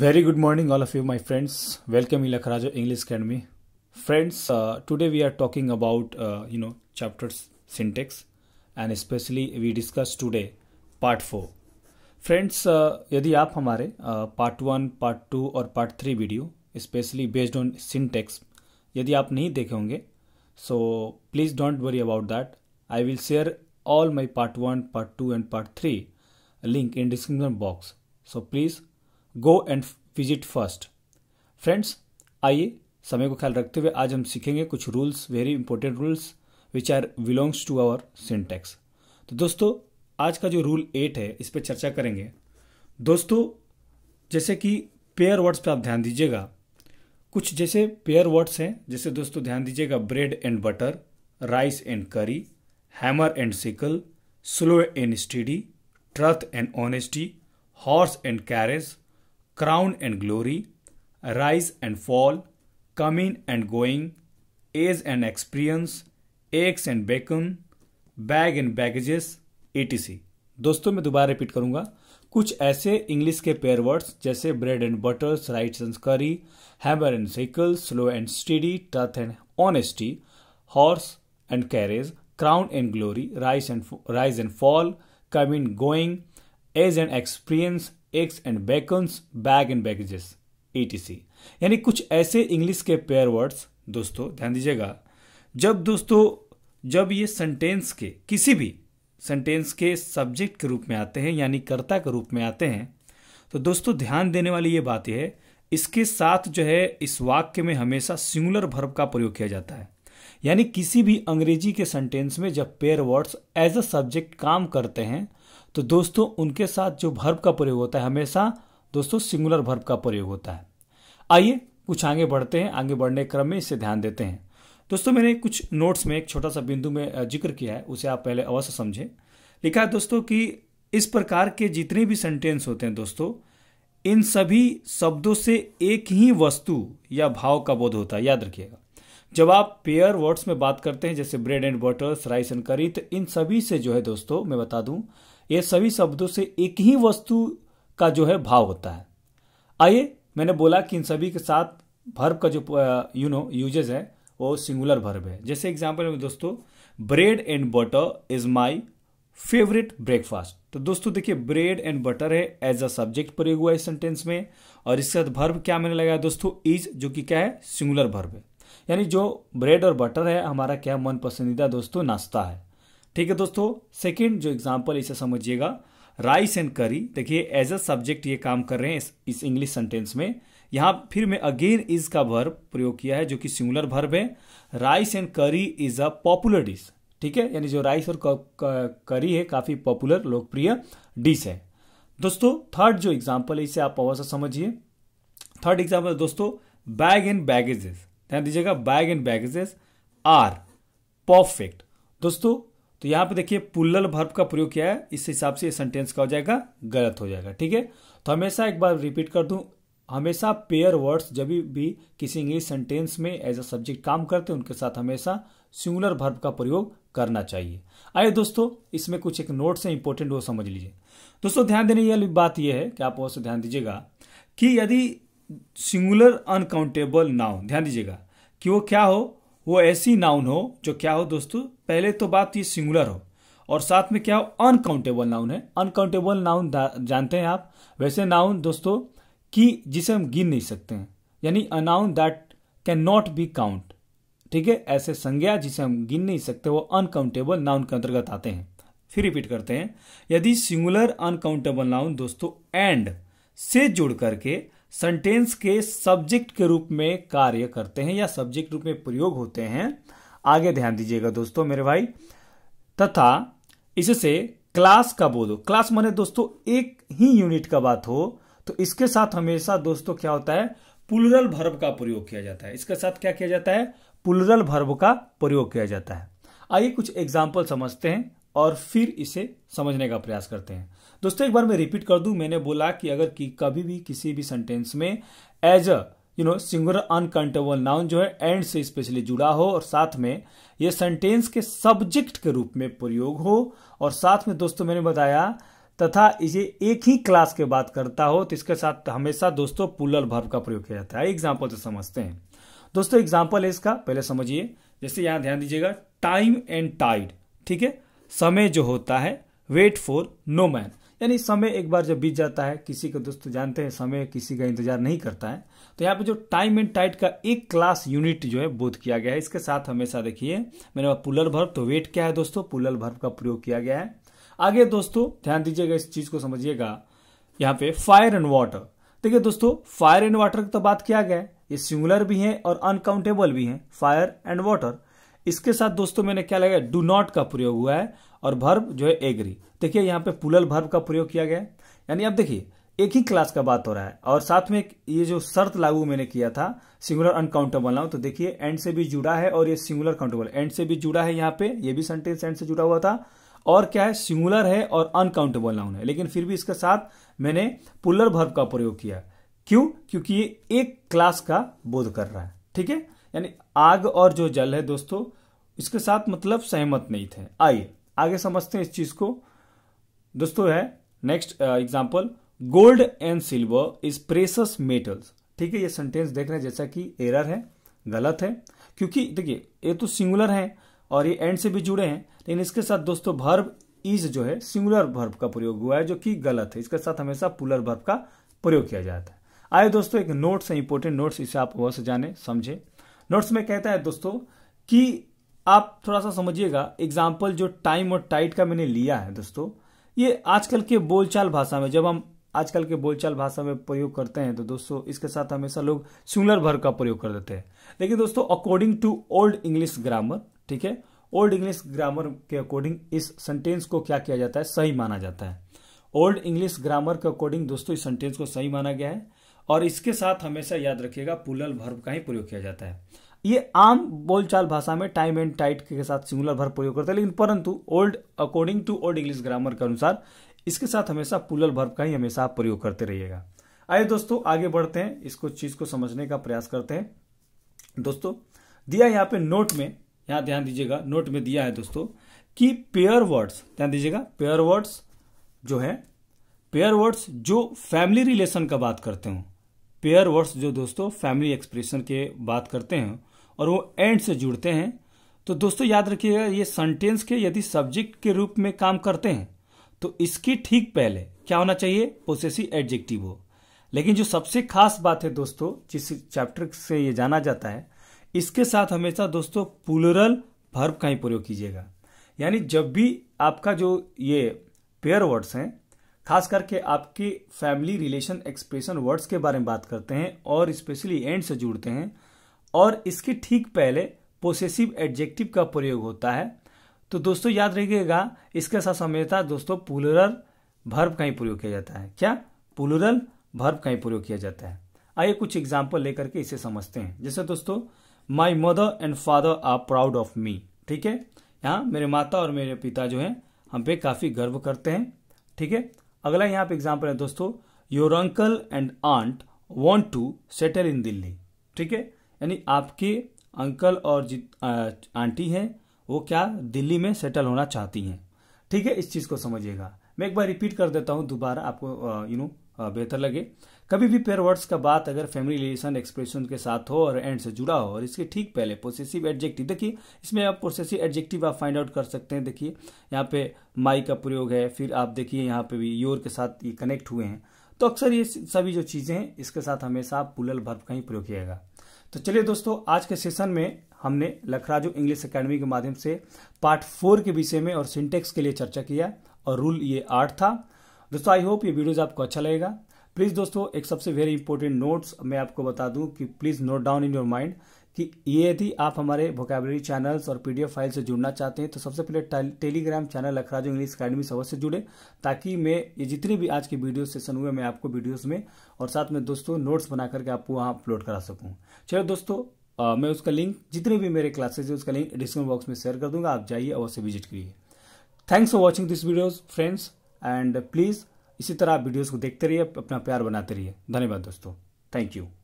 Very good morning, all of you, my friends. Welcome, Ilakharaja English Academy. Friends, uh, today we are talking about uh, you know chapters syntax, and especially we discuss today part four. Friends, uh, यदि आप हमारे part one, part two or part three video, especially based on syntax, यदि आप नहीं देखे होंगे, so please don't worry about that. I will share all my part one, part two and part three link in description box. So please go and visit first friends आइए समय को ख्याल रखते हुए आज हम सीखेंगे कुछ rules very important rules which are belongs to our syntax तो दोस्तों आज का जो रूल एट है इस पर चर्चा करेंगे दोस्तों जैसे कि पेयर वर्ड्स पर आप ध्यान दीजिएगा कुछ जैसे पेयर वर्ड्स हैं जैसे दोस्तों ध्यान दीजिएगा bread and butter rice and curry hammer and sickle slow and steady truth and honesty horse and carriage crown and glory rise and fall coming and going age and experience eggs and bacon bag and baggages etc दोस्तों मैं दोबारा repeat करूंगा कुछ ऐसे English के pair words जैसे bread and butters rice and curry hammer and sickle slow and steady टथ and honesty horse and carriage crown and glory rice and rise and fall coming going age and experience eggs and bacons bag and baggages etc यानी कुछ ऐसे English के pair words दोस्तों ध्यान दीजिएगा जब दोस्तों जब ये सेंटेंस के किसी भी सेंटेंस के सब्जेक्ट के रूप में आते हैं यानी कर्ता के रूप में आते हैं तो दोस्तों ध्यान देने वाली ये बात है इसके साथ जो है इस वाक्य में हमेशा सिंगुलर भर्व का प्रयोग किया जाता है यानी किसी भी अंग्रेजी के सेंटेंस में जब pair words as a subject काम करते हैं तो दोस्तों उनके साथ जो भर्व का प्रयोग होता है हमेशा दोस्तों सिंगुलर भर्व का प्रयोग होता है आइए कुछ आगे बढ़ते हैं आगे बढ़ने क्रम में इसे ध्यान देते हैं दोस्तों मैंने कुछ नोट्स में एक छोटा सा बिंदु में जिक्र किया है उसे आप पहले अवश्य समझें लिखा है दोस्तों कि इस प्रकार के जितने भी सेंटेंस होते हैं दोस्तों इन सभी शब्दों से एक ही वस्तु या भाव का बोध होता है याद रखिएगा जब आप पेयर वर्ड्स में बात करते हैं जैसे bread and butters rice and curry तो इन सभी से जो है दोस्तों मैं बता दूं ये सभी शब्दों से एक ही वस्तु का जो है भाव होता है आइए मैंने बोला कि इन सभी के साथ भर्ब का जो यू नो यूजेज है वो सिंगुलर भर्ब है जैसे एग्जाम्पल में दोस्तों bread and butter is my favourite breakfast तो दोस्तों देखिए ब्रेड एंड बटर है एज अ सब्जेक्ट प्रयोग हुआ है सेंटेंस में और इसके साथ भर्ब क्या मैंने लगाया दोस्तों इज जो कि क्या है सिंगुलर भर्ब है यानी जो ब्रेड और बटर है हमारा क्या मन पसंदीदा दोस्तों नाश्ता है ठीक है दोस्तों सेकेंड जो एग्जाम्पल इसे समझिएगा राइस एंड करी देखिए एज अ सब्जेक्ट ये काम कर रहे हैं इस, इंग्लिश सेंटेंस में यहाँ फिर मैं अगेन इज का वर्ब प्रयोग किया है जो कि सिंगुलर भर्ब है rice and curry is a popular dish ठीक है यानी जो राइस और करी है काफ़ी पॉपुलर लोकप्रिय डिश है दोस्तों थर्ड जो एग्जाम्पल है इसे आप और समझिए थर्ड एग्जाम्पल दोस्तों बैग एंड बैगेजेस ध्यान दीजिएगा bag and baggages are perfect दोस्तों तो यहां पे देखिए पुल्लल भर्ब का प्रयोग किया है इस हिसाब से सेंटेंस का हो जाएगा गलत हो जाएगा ठीक है तो हमेशा एक बार रिपीट कर दू हमेशा पेयर वर्ड्स जब भी किसी इंग्लिश सेंटेंस में एज अ सब्जेक्ट काम करते हैं उनके साथ हमेशा सिंगुलर भर्ब का प्रयोग करना चाहिए आइए दोस्तों इसमें कुछ एक नोट्स से इंपॉर्टेंट वो समझ लीजिए दोस्तों ध्यान देने वाली बात यह है कि आप उससे ध्यान दीजिएगा कि यदि सिंगुलर अनकाउंटेबल नाउ ध्यान दीजिएगा कि वो क्या हो वो ऐसी नाउन हो जो क्या हो दोस्तों पहले तो बात ये सिंगुलर हो और साथ में क्या हो अनकाउंटेबल नाउन है अनकाउंटेबल नाउन जानते हैं आप वैसे नाउन दोस्तों की जिसे हम गिन नहीं सकते हैं यानी a noun that can not be count ठीक है ऐसे संज्ञा जिसे हम गिन नहीं सकते वो अनकाउंटेबल नाउन के अंतर्गत आते हैं फिर रिपीट करते हैं यदि सिंगुलर अनकाउंटेबल नाउन दोस्तों एंड से जुड़ करके सेंटेंस के सब्जेक्ट के रूप में कार्य करते हैं या सब्जेक्ट रूप में प्रयोग होते हैं आगे ध्यान दीजिएगा दोस्तों मेरे भाई तथा इससे क्लास का बोलो क्लास माने दोस्तों एक ही यूनिट का बात हो तो इसके साथ हमेशा दोस्तों क्या होता है पुलरल भर्व का प्रयोग किया जाता है इसके साथ क्या किया जाता है पुलरल भर्व का प्रयोग किया जाता है आइए कुछ एग्जाम्पल समझते हैं और फिर इसे समझने का प्रयास करते हैं दोस्तों एक बार मैं रिपीट कर दूं मैंने बोला कि अगर कि कभी भी किसी भी सेंटेंस में as a you know singular uncountable noun जो है एंड से स्पेशली जुड़ा हो और साथ में ये सेंटेंस के सब्जेक्ट के रूप में प्रयोग हो और साथ में दोस्तों मैंने बताया तथा इसे एक ही क्लास के बात करता हो तो इसके साथ हमेशा दोस्तों पुलर भर्व का प्रयोग किया जाता है एग्जाम्पल से समझते हैं दोस्तों एग्जाम्पल है इसका पहले समझिए जैसे यहाँ ध्यान दीजिएगा टाइम एंड टाइड ठीक है समय जो होता है वेट फॉर नो मैन यानी समय एक बार जब बीत जाता है किसी को दोस्तों जानते हैं समय किसी का इंतजार नहीं करता है तो यहाँ पे जो टाइम एंड टाइट का एक क्लास यूनिट जो है बोध किया गया है इसके साथ हमेशा देखिए मैंने पुलर भर्व तो वेट क्या है दोस्तों पुलर भर्व का प्रयोग किया गया है आगे दोस्तों ध्यान दीजिएगा इस चीज को समझिएगा यहाँ पे फायर एंड वाटर देखिए दोस्तों फायर एंड वाटर की तो बात किया गया है ये सिंगुलर भी है और अनकाउंटेबल भी है फायर एंड वाटर इसके साथ दोस्तों मैंने क्या लगाया डू नॉट का प्रयोग हुआ है और भर्व जो है एग्री देखिए यहाँ पे पुलल भर्व का प्रयोग किया गया यानी अब देखिए एक ही क्लास का बात हो रहा है और साथ में ये जो शर्त लागू मैंने किया था सिंगुलर अनकाउंटेबल नाउ तो देखिए एंड से भी जुड़ा है और ये सिंगुलर काउंटेबल एंड से भी जुड़ा है यहाँ पे ये भी सेंटेंस एंड से जुड़ा हुआ था और क्या है सिंगुलर है और अनकाउंटेबल नाउन है लेकिन फिर भी इसके साथ मैंने पुलर भर्व का प्रयोग किया क्यों क्योंकि ये एक क्लास का बोध कर रहा है ठीक है यानी आग और जो जल है दोस्तों इसके साथ मतलब सहमत नहीं थे आइए आगे समझते हैं इस चीज को दोस्तों है next example gold and silver is precious metals ठीक है ये सेंटेंस देख रहे हैं जैसा कि एरर है गलत है क्योंकि देखिए ये तो सिंगुलर है और ये एंड से भी जुड़े हैं लेकिन इसके साथ दोस्तों भर्ब इज जो है सिंगुलर भर्ब का प्रयोग हुआ है जो कि गलत है इसके साथ हमेशा पुलर भर्ब का प्रयोग किया जाता है आए दोस्तों एक नोट्स है इंपोर्टेंट नोट्स इसे आप वह से जाने समझे नोट्स में कहता है दोस्तों कि आप थोड़ा सा समझिएगा एग्जाम्पल जो टाइम और टाइट का मैंने लिया है दोस्तों ये आजकल के बोलचाल भाषा में जब हम आजकल के बोलचाल भाषा में प्रयोग करते हैं तो दोस्तों इसके साथ हमेशा लोग सिंगुलर भर का प्रयोग कर देते हैं लेकिन दोस्तों according to old English grammar ठीक है ओल्ड इंग्लिश ग्रामर के अकॉर्डिंग इस सेंटेंस को क्या किया जाता है सही माना जाता है ओल्ड इंग्लिश ग्रामर के अकॉर्डिंग दोस्तों इस सेंटेंस को सही माना गया है और इसके साथ हमेशा याद रखिएगा पुलल भर्व का ही प्रयोग किया जाता है ये आम बोलचाल भाषा में टाइम एंड टाइट के साथ सिंगुलर भर प्रयोग करते हैं लेकिन परंतु old according to old English grammar के अनुसार इसके साथ हमेशा पुलर भर्व का ही हमेशा आप प्रयोग करते रहिएगा आइए दोस्तों आगे बढ़ते हैं इसको चीज को समझने का प्रयास करते हैं दोस्तों दिया यहाँ पे नोट में यहाँ ध्यान दीजिएगा नोट में दिया है दोस्तों कि पेयर वर्ड्स ध्यान दीजिएगा पेयर वर्ड्स जो है पेयर वर्ड्स जो फैमिली रिलेशन का बात करते हो पेयर वर्ड्स जो दोस्तों फैमिली एक्सप्रेशन के बात करते हैं और वो एंड से जुड़ते हैं तो दोस्तों याद रखिएगा ये सेंटेंस के यदि सब्जेक्ट के रूप में काम करते हैं तो इसके ठीक पहले क्या होना चाहिए पोसेसी एडजेक्टिव हो लेकिन जो सबसे खास बात है दोस्तों जिस चैप्टर से ये जाना जाता है इसके साथ हमेशा दोस्तों पुलरल भर्ब का ही प्रयोग कीजिएगा यानी जब भी आपका जो ये पेयर वर्ड्स हैं खास करके आपके फैमिली रिलेशन एक्सप्रेशन वर्ड्स के बारे में बात करते हैं और स्पेशली एंड से जुड़ते हैं और इसके ठीक पहले पोसेसिव एडजेक्टिव का प्रयोग होता है तो दोस्तों याद रखिएगा इसके साथ समझता दोस्तों पुलरल भर्व का ही प्रयोग किया जाता है क्या पुलरल भर्व का ही प्रयोग किया जाता है आइए कुछ एग्जाम्पल लेकर के इसे समझते हैं जैसे दोस्तों my mother and father are proud of me ठीक है यहाँ मेरे माता और मेरे पिता जो हैं हम पे काफ़ी गर्व करते हैं ठीक है अगला यहाँ पे एग्जाम्पल है दोस्तों your uncle and aunt want to settle in Delhi ठीक है यानी आपके अंकल और जित आंटी हैं वो क्या दिल्ली में सेटल होना चाहती हैं ठीक है इस चीज़ को समझिएगा मैं एक बार रिपीट कर देता हूँ दोबारा आपको यू नो बेहतर लगे कभी भी पेयर वर्ड्स का बात अगर फैमिली रिलेशन एक्सप्रेशन के साथ हो और एंड से जुड़ा हो और इसके ठीक पहले प्रोसेसिव एडजेक्टिव देखिए इसमें आप प्रोसेसिव एडजेक्टिव आप फाइंड आउट कर सकते हैं देखिए यहाँ पे माई का प्रयोग है फिर आप देखिए यहाँ पे भी योर के साथ ये कनेक्ट हुए हैं तो अक्सर ये सभी जो चीज़ें हैं इसके साथ हमेशा आप पुलल भर्व का ही प्रयोग किया तो चलिए दोस्तों आज के सेशन में हमने लखराजू इंग्लिश एकेडमी के माध्यम से पार्ट फोर के विषय में और सिंटेक्स के लिए चर्चा किया और रूल ये आठ था दोस्तों आई होप ये वीडियोज आपको अच्छा लगेगा प्लीज़ दोस्तों एक सबसे वेरी इंपॉर्टेंट नोट्स मैं आपको बता दूं कि please note down in your mind कि यदि आप हमारे वोकेबलरी चैनल्स और पीडीएफ फाइल से जुड़ना चाहते हैं तो सबसे पहले टेलीग्राम चैनल अखराजो इंग्लिश अकेडमी से अवश्य जुड़े ताकि मैं ये जितने भी आज के वीडियो सेशन हुए मैं आपको वीडियोस में और साथ में दोस्तों नोट्स बना करके आपको वहाँ अपलोड करा सकूँ चलो दोस्तों आ, मैं उसका लिंक जितने भी मेरे क्लासेज है उसका लिंक डिस्क्रिप्शन बॉक्स में शेयर कर दूंगा आप जाइए अवश्य विजिट करिए thanks for watching this videos friends and please इसी तरह आप वीडियोज़ को देखते रहिए अपना प्यार बनाते रहिए धन्यवाद दोस्तों थैंक यू